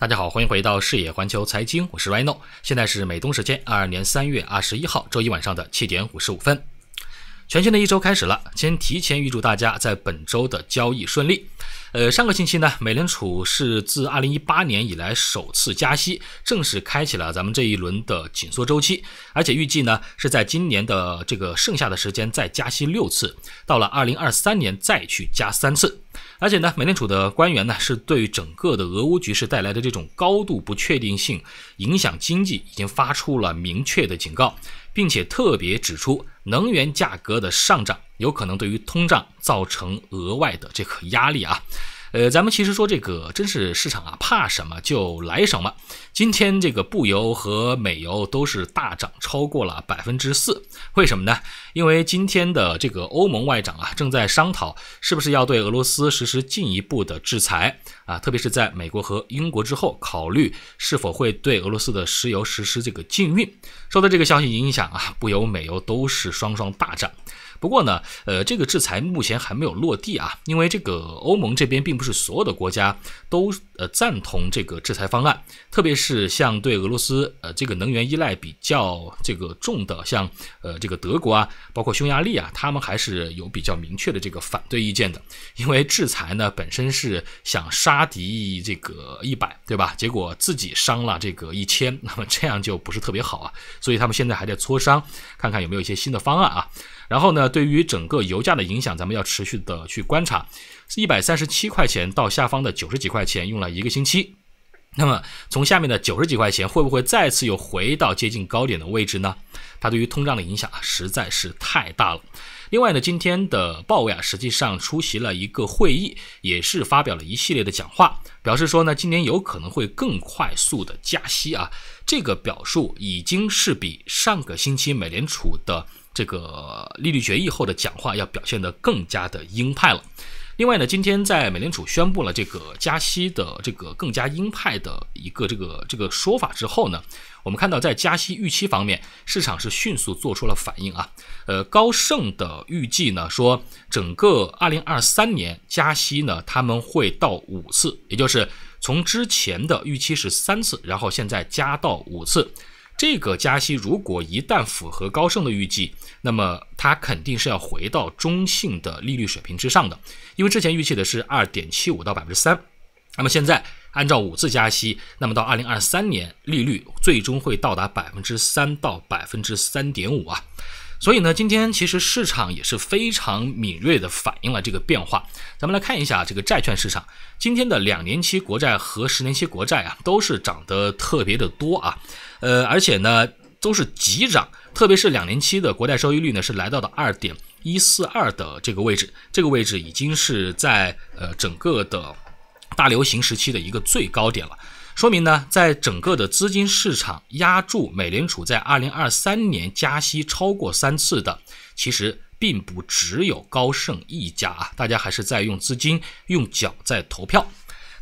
大家好，欢迎回到视野环球财经，我是 r YNO，现在是美东时间二二年三月二十一号周一晚上的七点五十五分。全新的一周开始了，先提前预祝大家在本周的交易顺利。呃，上个星期呢，美联储是自二零一八年以来首次加息，正式开启了咱们这一轮的紧缩周期，而且预计呢是在今年的这个剩下的时间再加息六次，到了二零二三年再去加三次。而且呢，美联储的官员呢是对整个的俄乌局势带来的这种高度不确定性影响经济已经发出了明确的警告。并且特别指出，能源价格的上涨有可能对于通胀造成额外的这个压力啊。呃，咱们其实说这个，真是市场啊，怕什么就来什么。今天这个布油和美油都是大涨，超过了百分之四。为什么呢？因为今天的这个欧盟外长啊，正在商讨是不是要对俄罗斯实施进一步的制裁啊，特别是在美国和英国之后，考虑是否会对俄罗斯的石油实施这个禁运。受到这个消息影响啊，布油、美油都是双双大涨。不过呢，呃，这个制裁目前还没有落地啊，因为这个欧盟这边并不是所有的国家都呃赞同这个制裁方案，特别是像对俄罗斯呃这个能源依赖比较这个重的，像呃这个德国啊，包括匈牙利啊，他们还是有比较明确的这个反对意见的，因为制裁呢本身是想杀敌这个一百对吧？结果自己伤了这个一千，那么这样就不是特别好啊，所以他们现在还在磋商，看看有没有一些新的方案啊。然后呢，对于整个油价的影响，咱们要持续的去观察。一百三十七块钱到下方的九十几块钱，用了一个星期。那么从下面的九十几块钱，会不会再次又回到接近高点的位置呢？它对于通胀的影响啊，实在是太大了。另外呢，今天的鲍威尔实际上出席了一个会议，也是发表了一系列的讲话，表示说呢，今年有可能会更快速的加息啊。这个表述已经是比上个星期美联储的。这个利率决议后的讲话要表现得更加的鹰派了。另外呢，今天在美联储宣布了这个加息的这个更加鹰派的一个这个这个说法之后呢，我们看到在加息预期方面，市场是迅速做出了反应啊。呃，高盛的预计呢说，整个二零二三年加息呢他们会到五次，也就是从之前的预期是三次，然后现在加到五次。这个加息如果一旦符合高盛的预计，那么它肯定是要回到中性的利率水平之上的，因为之前预期的是二点七五到百分之三，那么现在按照五次加息，那么到二零二三年利率最终会到达百分之三到百分之三点五啊，所以呢，今天其实市场也是非常敏锐地反映了这个变化，咱们来看一下这个债券市场，今天的两年期国债和十年期国债啊都是涨得特别的多啊。呃，而且呢，都是急涨，特别是两年期的国债收益率呢，是来到了二点一四二的这个位置，这个位置已经是在呃整个的大流行时期的一个最高点了，说明呢，在整个的资金市场压住美联储在二零二三年加息超过三次的，其实并不只有高盛一家啊，大家还是在用资金用脚在投票。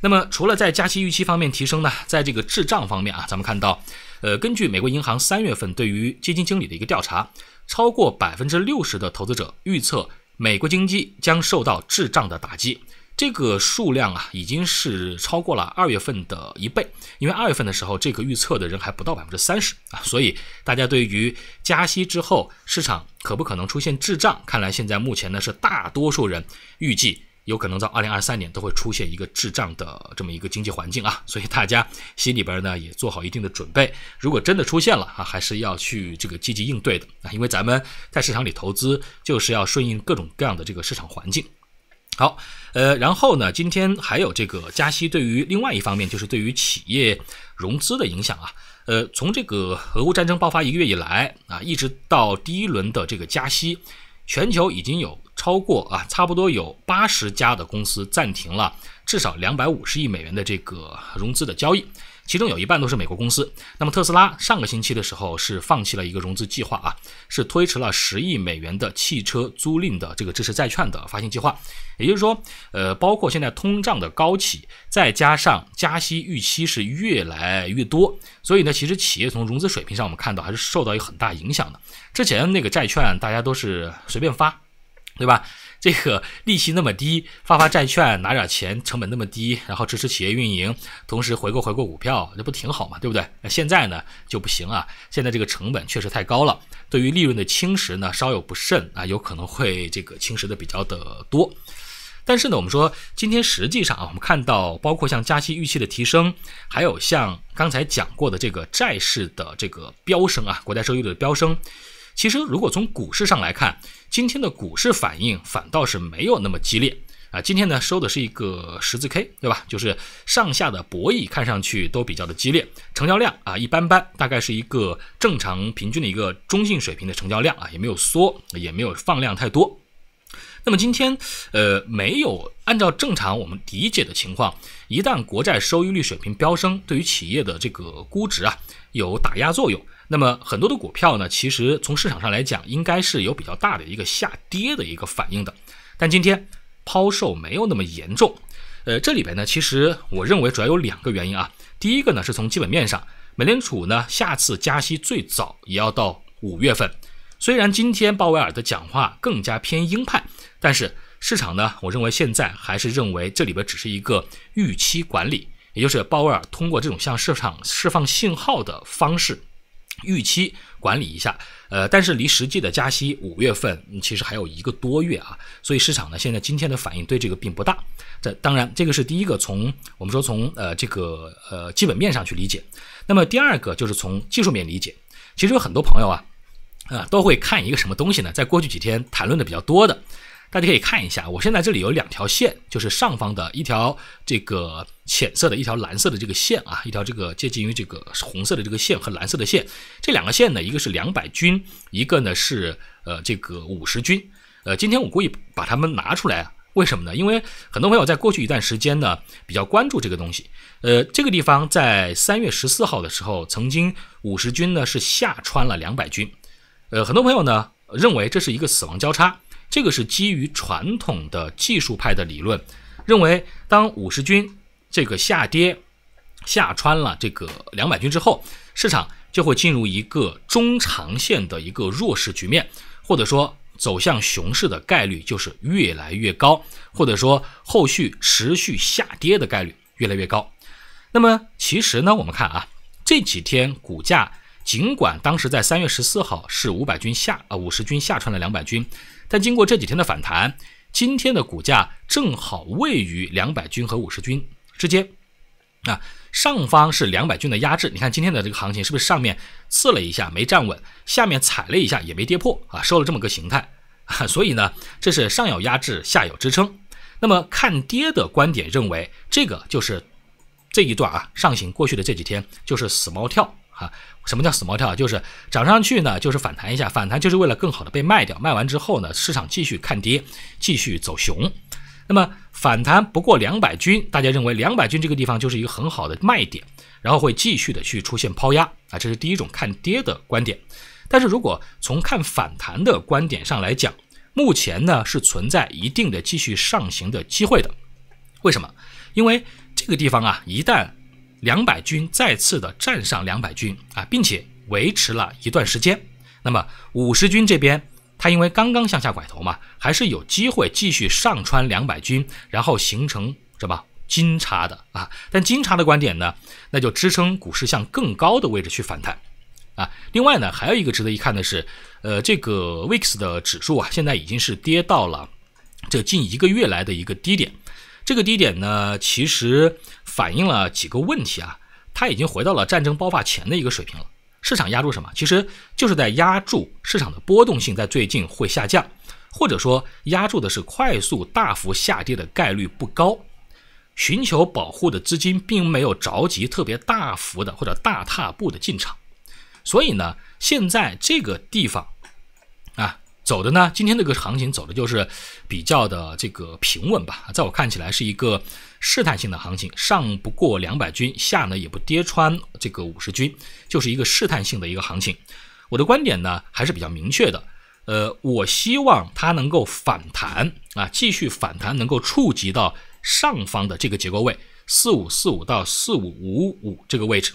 那么除了在加息预期方面提升呢，在这个滞胀方面啊，咱们看到。呃，根据美国银行三月份对于基金经理的一个调查，超过百分之六十的投资者预测美国经济将受到滞胀的打击，这个数量啊已经是超过了二月份的一倍，因为二月份的时候这个预测的人还不到百分之三十啊，所以大家对于加息之后市场可不可能出现滞胀，看来现在目前呢是大多数人预计。有可能在二零二三年都会出现一个滞胀的这么一个经济环境啊，所以大家心里边呢也做好一定的准备，如果真的出现了啊，还是要去这个积极应对的啊，因为咱们在市场里投资就是要顺应各种各样的这个市场环境。好，呃，然后呢，今天还有这个加息对于另外一方面就是对于企业融资的影响啊，呃，从这个俄乌战争爆发一个月以来啊，一直到第一轮的这个加息，全球已经有。超过啊，差不多有八十家的公司暂停了至少两百五十亿美元的这个融资的交易，其中有一半都是美国公司。那么特斯拉上个星期的时候是放弃了一个融资计划啊，是推迟了十亿美元的汽车租赁的这个支持债券的发行计划。也就是说，呃，包括现在通胀的高企，再加上加息预期是越来越多，所以呢，其实企业从融资水平上我们看到还是受到一个很大影响的。之前那个债券大家都是随便发。对吧？这个利息那么低，发发债券拿点钱，成本那么低，然后支持企业运营，同时回购回购股票，这不挺好嘛？对不对？那现在呢就不行啊！现在这个成本确实太高了，对于利润的侵蚀呢，稍有不慎啊，有可能会这个侵蚀的比较的多。但是呢，我们说今天实际上啊，我们看到包括像加息预期的提升，还有像刚才讲过的这个债市的这个飙升啊，国债收益率的飙升。其实，如果从股市上来看，今天的股市反应反倒是没有那么激烈啊。今天呢，收的是一个十字 K，对吧？就是上下的博弈看上去都比较的激烈，成交量啊一般般，大概是一个正常平均的一个中性水平的成交量啊，也没有缩，也没有放量太多。那么今天，呃，没有按照正常我们理解的情况，一旦国债收益率水平飙升，对于企业的这个估值啊有打压作用。那么很多的股票呢，其实从市场上来讲，应该是有比较大的一个下跌的一个反应的。但今天抛售没有那么严重。呃，这里边呢，其实我认为主要有两个原因啊。第一个呢，是从基本面上，美联储呢下次加息最早也要到五月份。虽然今天鲍威尔的讲话更加偏鹰派，但是市场呢，我认为现在还是认为这里边只是一个预期管理，也就是鲍威尔通过这种向市场释放信号的方式。预期管理一下，呃，但是离实际的加息五月份其实还有一个多月啊，所以市场呢现在今天的反应对这个并不大。这当然，这个是第一个从我们说从呃这个呃基本面上去理解。那么第二个就是从技术面理解。其实有很多朋友啊，啊都会看一个什么东西呢？在过去几天谈论的比较多的。大家可以看一下，我现在这里有两条线，就是上方的一条这个浅色的、一条蓝色的这个线啊，一条这个接近于这个红色的这个线和蓝色的线，这两个线呢，一个是两百均，一个呢是呃这个五十均。呃，今天我故意把它们拿出来，为什么呢？因为很多朋友在过去一段时间呢比较关注这个东西，呃，这个地方在三月十四号的时候，曾经五十均呢是下穿了两百均，呃，很多朋友呢认为这是一个死亡交叉。这个是基于传统的技术派的理论，认为当五十均这个下跌下穿了这个两百均之后，市场就会进入一个中长线的一个弱势局面，或者说走向熊市的概率就是越来越高，或者说后续持续下跌的概率越来越高。那么其实呢，我们看啊，这几天股价。尽管当时在三月十四号是五百军下啊五十军下穿了两百军，但经过这几天的反弹，今天的股价正好位于两百军和五十军之间。啊，上方是两百军的压制，你看今天的这个行情是不是上面刺了一下没站稳，下面踩了一下也没跌破啊，收了这么个形态。所以呢，这是上有压制，下有支撑。那么看跌的观点认为，这个就是这一段啊上行过去的这几天就是死猫跳。啊，什么叫死猫跳？就是涨上去呢，就是反弹一下，反弹就是为了更好的被卖掉，卖完之后呢，市场继续看跌，继续走熊。那么反弹不过两百均，大家认为两百均这个地方就是一个很好的卖点，然后会继续的去出现抛压啊，这是第一种看跌的观点。但是如果从看反弹的观点上来讲，目前呢是存在一定的继续上行的机会的。为什么？因为这个地方啊，一旦。两百军再次的站上两百军啊，并且维持了一段时间。那么五十军这边，它因为刚刚向下拐头嘛，还是有机会继续上穿两百军，然后形成什么金叉的啊？但金叉的观点呢，那就支撑股市向更高的位置去反弹啊。另外呢，还有一个值得一看的是，呃，这个 VIX 的指数啊，现在已经是跌到了这近一个月来的一个低点。这个低点呢，其实反映了几个问题啊，它已经回到了战争爆发前的一个水平了。市场压住什么？其实就是在压住市场的波动性在最近会下降，或者说压住的是快速大幅下跌的概率不高。寻求保护的资金并没有着急特别大幅的或者大踏步的进场，所以呢，现在这个地方。走的呢？今天这个行情走的就是比较的这个平稳吧，在我看起来是一个试探性的行情，上不过两百均，下呢也不跌穿这个五十均，就是一个试探性的一个行情。我的观点呢还是比较明确的，呃，我希望它能够反弹啊，继续反弹能够触及到上方的这个结构位四五四五到四五五五这个位置，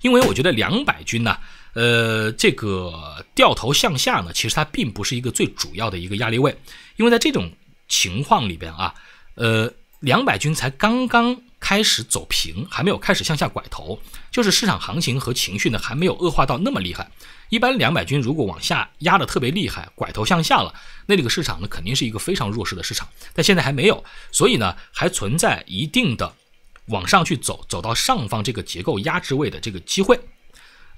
因为我觉得两百均呢。呃，这个掉头向下呢，其实它并不是一个最主要的一个压力位，因为在这种情况里边啊，呃，两百均才刚刚开始走平，还没有开始向下拐头，就是市场行情和情绪呢还没有恶化到那么厉害。一般两百均如果往下压的特别厉害，拐头向下了，那这个市场呢肯定是一个非常弱势的市场，但现在还没有，所以呢还存在一定的往上去走，走到上方这个结构压制位的这个机会。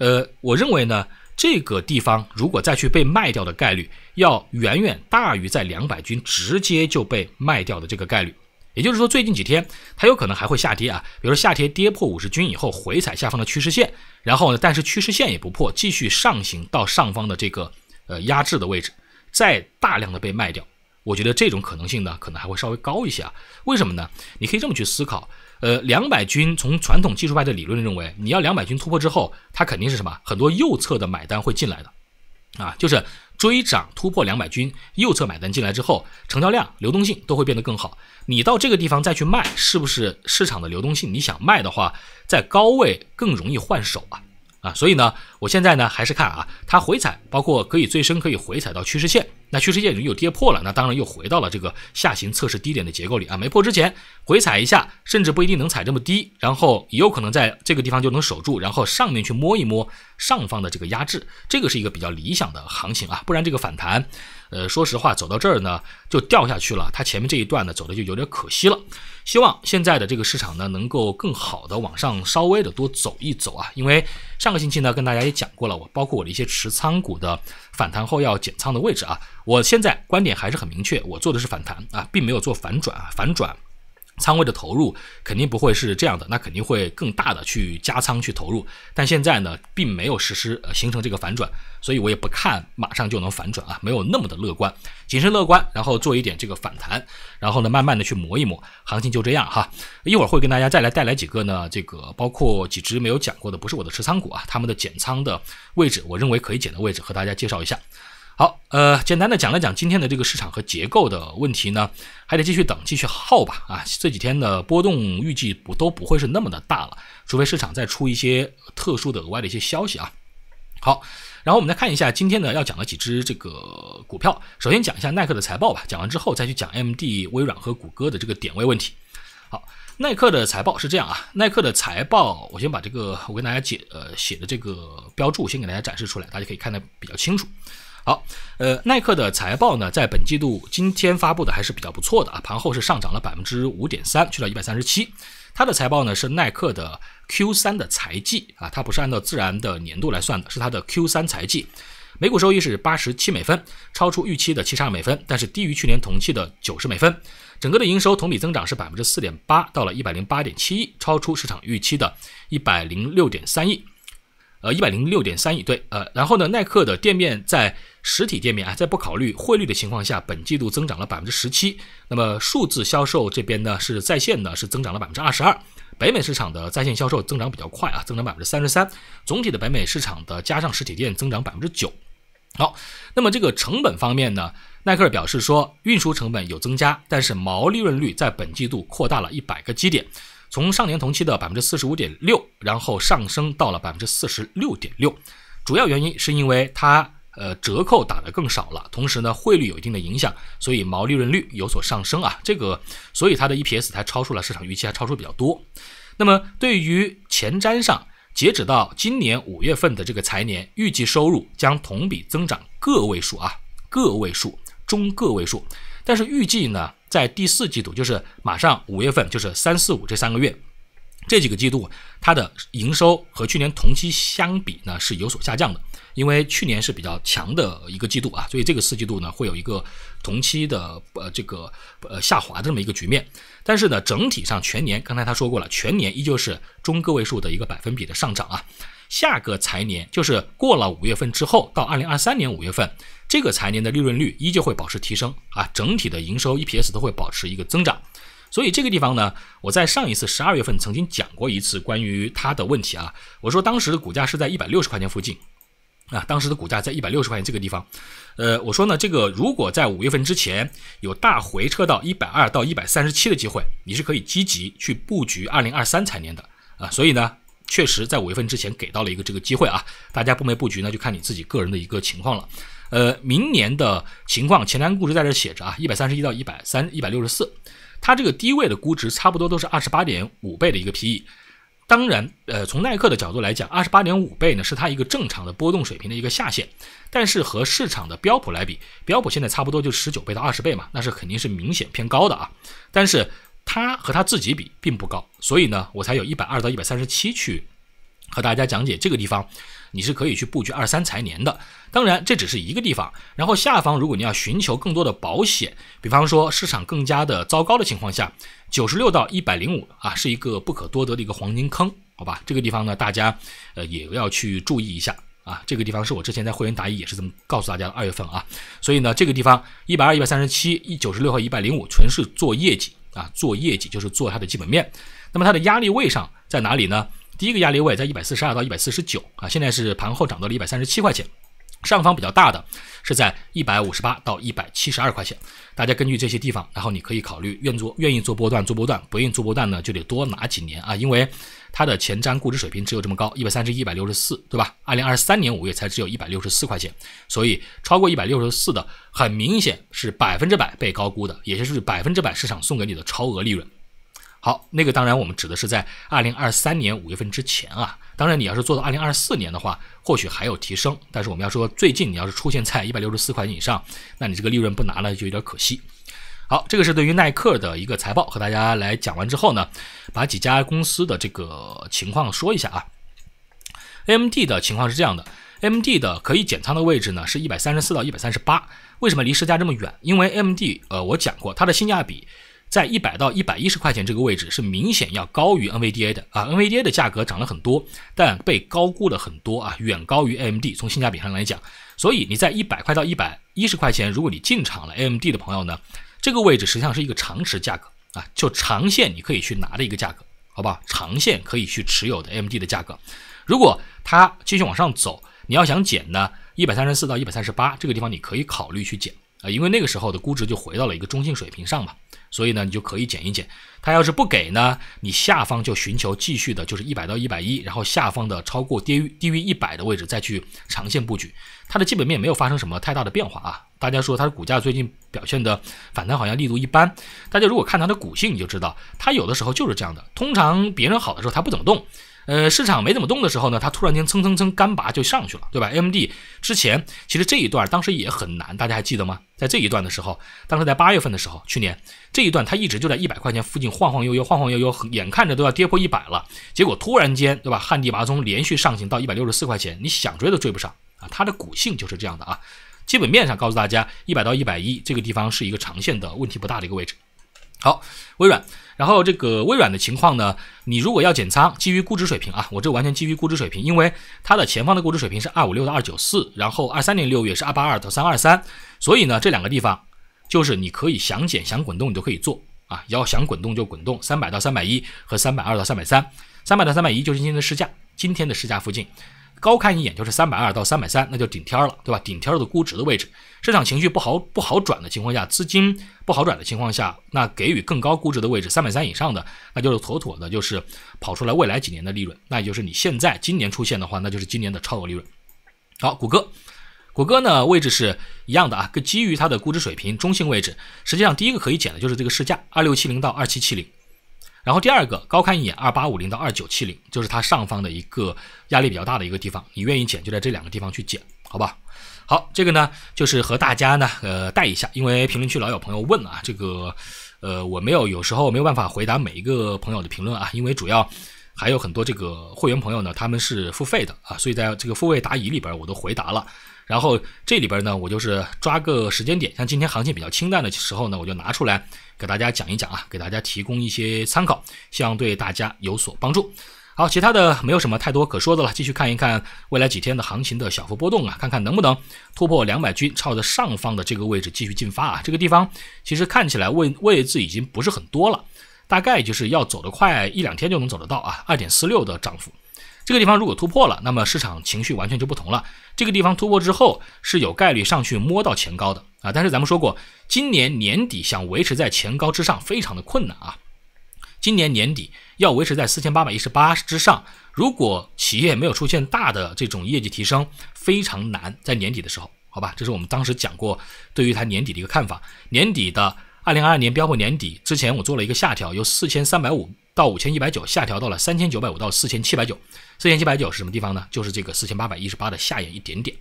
呃，我认为呢，这个地方如果再去被卖掉的概率，要远远大于在两百均直接就被卖掉的这个概率。也就是说，最近几天它有可能还会下跌啊，比如说下跌跌破五十均以后回踩下方的趋势线，然后呢，但是趋势线也不破，继续上行到上方的这个呃压制的位置，再大量的被卖掉，我觉得这种可能性呢，可能还会稍微高一些啊。为什么呢？你可以这么去思考。呃，两百均从传统技术派的理论认为，你要两百均突破之后，它肯定是什么？很多右侧的买单会进来的，啊，就是追涨突破两百均，右侧买单进来之后，成交量、流动性都会变得更好。你到这个地方再去卖，是不是市场的流动性？你想卖的话，在高位更容易换手啊。啊，所以呢，我现在呢还是看啊，它回踩，包括可以最深可以回踩到趋势线，那趋势线已经又跌破了，那当然又回到了这个下行测试低点的结构里啊。没破之前回踩一下，甚至不一定能踩这么低，然后也有可能在这个地方就能守住，然后上面去摸一摸上方的这个压制，这个是一个比较理想的行情啊，不然这个反弹。呃，说实话，走到这儿呢，就掉下去了。它前面这一段呢，走的就有点可惜了。希望现在的这个市场呢，能够更好的往上稍微的多走一走啊。因为上个星期呢，跟大家也讲过了，我包括我的一些持仓股的反弹后要减仓的位置啊。我现在观点还是很明确，我做的是反弹啊，并没有做反转啊，反转。仓位的投入肯定不会是这样的，那肯定会更大的去加仓去投入。但现在呢，并没有实施形成这个反转，所以我也不看马上就能反转啊，没有那么的乐观，谨慎乐观，然后做一点这个反弹，然后呢，慢慢的去磨一磨，行情就这样哈。一会儿会跟大家再来带来几个呢，这个包括几只没有讲过的，不是我的持仓股啊，他们的减仓的位置，我认为可以减的位置，和大家介绍一下。好，呃，简单的讲了讲今天的这个市场和结构的问题呢，还得继续等，继续耗吧。啊，这几天的波动预计不都不会是那么的大了，除非市场再出一些特殊的额外的一些消息啊。好，然后我们来看一下今天呢要讲的几只这个股票。首先讲一下耐克的财报吧，讲完之后再去讲 M D、微软和谷歌的这个点位问题。好，耐克的财报是这样啊。耐克的财报，我先把这个我跟大家解呃写的这个标注先给大家展示出来，大家可以看得比较清楚。好，呃，耐克的财报呢，在本季度今天发布的还是比较不错的啊。盘后是上涨了百分之五点三，去到一百三十七。它的财报呢是耐克的 Q 三的财季啊，它不是按照自然的年度来算的，是它的 Q 三财季。每股收益是八十七美分，超出预期的七十二美分，但是低于去年同期的九十美分。整个的营收同比增长是百分之四点八，到了一百零八点七亿，超出市场预期的一百零六点三亿。呃，一百零六点三亿对，呃，然后呢，耐克的店面在实体店面啊，在不考虑汇率的情况下，本季度增长了百分之十七。那么数字销售这边呢，是在线的，是增长了百分之二十二。北美市场的在线销售增长比较快啊，增长百分之三十三。总体的北美市场的加上实体店增长百分之九。好，那么这个成本方面呢，耐克表示说运输成本有增加，但是毛利润率在本季度扩大了一百个基点，从上年同期的百分之四十五点六，然后上升到了百分之四十六点六。主要原因是因为它。呃，折扣打得更少了，同时呢，汇率有一定的影响，所以毛利润率有所上升啊。这个，所以它的 EPS 才超出了市场预期，还超出比较多。那么，对于前瞻上，截止到今年五月份的这个财年，预计收入将同比增长个位数啊，个位数中个位数。但是预计呢，在第四季度，就是马上五月份，就是三四五这三个月，这几个季度它的营收和去年同期相比呢，是有所下降的。因为去年是比较强的一个季度啊，所以这个四季度呢会有一个同期的呃这个呃下滑的这么一个局面。但是呢，整体上全年，刚才他说过了，全年依旧是中个位数的一个百分比的上涨啊。下个财年就是过了五月份之后，到二零二三年五月份，这个财年的利润率依旧会保持提升啊，整体的营收 EPS 都会保持一个增长。所以这个地方呢，我在上一次十二月份曾经讲过一次关于它的问题啊，我说当时的股价是在一百六十块钱附近。啊，当时的股价在一百六十块钱这个地方，呃，我说呢，这个如果在五月份之前有大回撤到一百二到一百三十七的机会，你是可以积极去布局二零二三财年的啊。所以呢，确实在五月份之前给到了一个这个机会啊，大家布没布局呢，就看你自己个人的一个情况了。呃，明年的情况前瞻估值在这写着啊，一百三十一到一百三一百六十四，它这个低位的估值差不多都是二十八点五倍的一个 PE。当然，呃，从耐克的角度来讲，二十八点五倍呢，是它一个正常的波动水平的一个下限，但是和市场的标普来比，标普现在差不多就十九倍到二十倍嘛，那是肯定是明显偏高的啊。但是它和它自己比并不高，所以呢，我才有一百二到一百三十七去和大家讲解这个地方。你是可以去布局二三财年的，当然这只是一个地方。然后下方如果你要寻求更多的保险，比方说市场更加的糟糕的情况下，九十六到一百零五啊，是一个不可多得的一个黄金坑，好吧？这个地方呢，大家呃也要去注意一下啊。这个地方是我之前在会员答疑也是这么告诉大家的，二月份啊。所以呢，这个地方一百二一百三十七一九十六和一百零五，全是做业绩啊，做业绩就是做它的基本面。那么它的压力位上在哪里呢？第一个压力位在一百四十二到一百四十九啊，现在是盘后涨到了一百三十七块钱，上方比较大的是在一百五十八到一百七十二块钱。大家根据这些地方，然后你可以考虑愿做愿意做波段做波段，不愿意做波段呢就得多拿几年啊，因为它的前瞻估值水平只有这么高，一百三十一百六十四，对吧？二零二三年五月才只有一百六十四块钱，所以超过一百六十四的很明显是百分之百被高估的，也就是百分之百市场送给你的超额利润。好，那个当然，我们指的是在二零二三年五月份之前啊。当然，你要是做到二零二四年的话，或许还有提升。但是我们要说，最近你要是出现在一百六十四块钱以上，那你这个利润不拿了就有点可惜。好，这个是对于耐克的一个财报和大家来讲完之后呢，把几家公司的这个情况说一下啊。AMD 的情况是这样的，AMD 的可以减仓的位置呢是一百三十四到一百三十八。为什么离市价这么远？因为 AMD 呃，我讲过它的性价比。在一百到一百一十块钱这个位置是明显要高于 NVDA 的啊，NVDA 的价格涨了很多，但被高估了很多啊，远高于 AMD。从性价比上来讲，所以你在一百块到一百一十块钱，如果你进场了 AMD 的朋友呢，这个位置实际上是一个长持价格啊，就长线你可以去拿的一个价格，好吧？长线可以去持有的 AMD 的价格，如果它继续往上走，你要想减呢，一百三十四到一百三十八这个地方你可以考虑去减。啊，因为那个时候的估值就回到了一个中性水平上嘛，所以呢，你就可以减一减。他要是不给呢，你下方就寻求继续的，就是一百到一百一，然后下方的超过跌于低于一百的位置再去长线布局。它的基本面没有发生什么太大的变化啊。大家说它股价最近表现的反弹好像力度一般，大家如果看它的股性，你就知道它有的时候就是这样的。通常别人好的时候，它不怎么动。呃，市场没怎么动的时候呢，它突然间蹭蹭蹭干拔就上去了，对吧？A M D 之前其实这一段当时也很难，大家还记得吗？在这一段的时候，当时在八月份的时候，去年这一段它一直就在一百块钱附近晃晃悠悠，晃晃悠悠，眼看着都要跌破一百了，结果突然间，对吧？旱地拔葱，连续上行到一百六十四块钱，你想追都追不上啊！它的股性就是这样的啊。基本面上告诉大家，一百到一百一这个地方是一个长线的问题不大的一个位置。好，微软，然后这个微软的情况呢，你如果要减仓，基于估值水平啊，我这完全基于估值水平，因为它的前方的估值水平是二五六到二九四，然后二三年六月是二八二到三二三，所以呢，这两个地方就是你可以想减想滚动你都可以做啊，要想滚动就滚动三百到三百一和三百二到三百三，三百到三百一就是今天的市价，今天的市价附近。高看一眼就是三百二到三百三，那就顶天了，对吧？顶天的估值的位置，市场情绪不好不好转的情况下，资金不好转的情况下，那给予更高估值的位置，三百三以上的，那就是妥妥的，就是跑出来未来几年的利润。那也就是你现在今年出现的话，那就是今年的超额利润。好，谷歌，谷歌呢位置是一样的啊，基于它的估值水平中性位置。实际上第一个可以减的就是这个市价二六七零到二七七零。然后第二个，高看一眼二八五零到二九七零，就是它上方的一个压力比较大的一个地方，你愿意减就在这两个地方去减，好吧？好，这个呢就是和大家呢呃带一下，因为评论区老有朋友问啊，这个呃我没有有时候没有办法回答每一个朋友的评论啊，因为主要还有很多这个会员朋友呢他们是付费的啊，所以在这个付费答疑里边我都回答了。然后这里边呢，我就是抓个时间点，像今天行情比较清淡的时候呢，我就拿出来给大家讲一讲啊，给大家提供一些参考，希望对大家有所帮助。好，其他的没有什么太多可说的了，继续看一看未来几天的行情的小幅波动啊，看看能不能突破两百均朝着上方的这个位置继续进发啊。这个地方其实看起来位位置已经不是很多了，大概就是要走得快一两天就能走得到啊，二点四六的涨幅。这个地方如果突破了，那么市场情绪完全就不同了。这个地方突破之后是有概率上去摸到前高的啊，但是咱们说过，今年年底想维持在前高之上非常的困难啊。今年年底要维持在四千八百一十八之上，如果企业没有出现大的这种业绩提升，非常难在年底的时候，好吧？这是我们当时讲过对于它年底的一个看法。年底的二零二二年标普年底之前，我做了一个下调，由四千三百五到五千一百九下调到了三千九百五到四千七百九。四千七百九是什么地方呢？就是这个四千八百一十八的下沿一点点。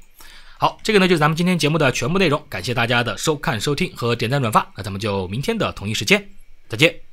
好，这个呢就是咱们今天节目的全部内容。感谢大家的收看、收听和点赞、转发。那咱们就明天的同一时间再见。